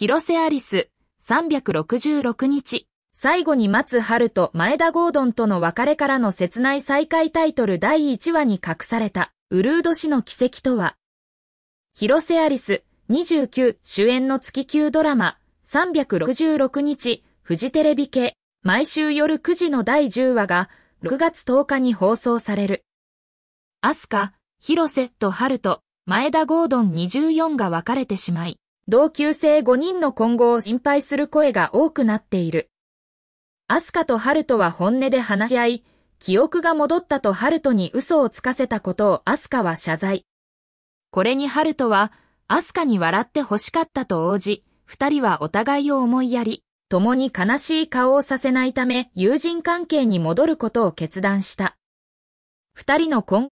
広瀬アリス、366日。最後に松春と前田ゴードンとの別れからの切ない再会タイトル第1話に隠された、ウルード氏の奇跡とは、広瀬アリス、29主演の月級ドラマ、366日、フジテレビ系、毎週夜9時の第10話が、6月10日に放送される。アスカ、広瀬と春と、前田ゴードン24が分かれてしまい、同級生5人の今後を心配する声が多くなっている。アスカとハルトは本音で話し合い、記憶が戻ったとハルトに嘘をつかせたことをアスカは謝罪。これにハルトは、アスカに笑って欲しかったと応じ、二人はお互いを思いやり、共に悲しい顔をさせないため友人関係に戻ることを決断した。二人の今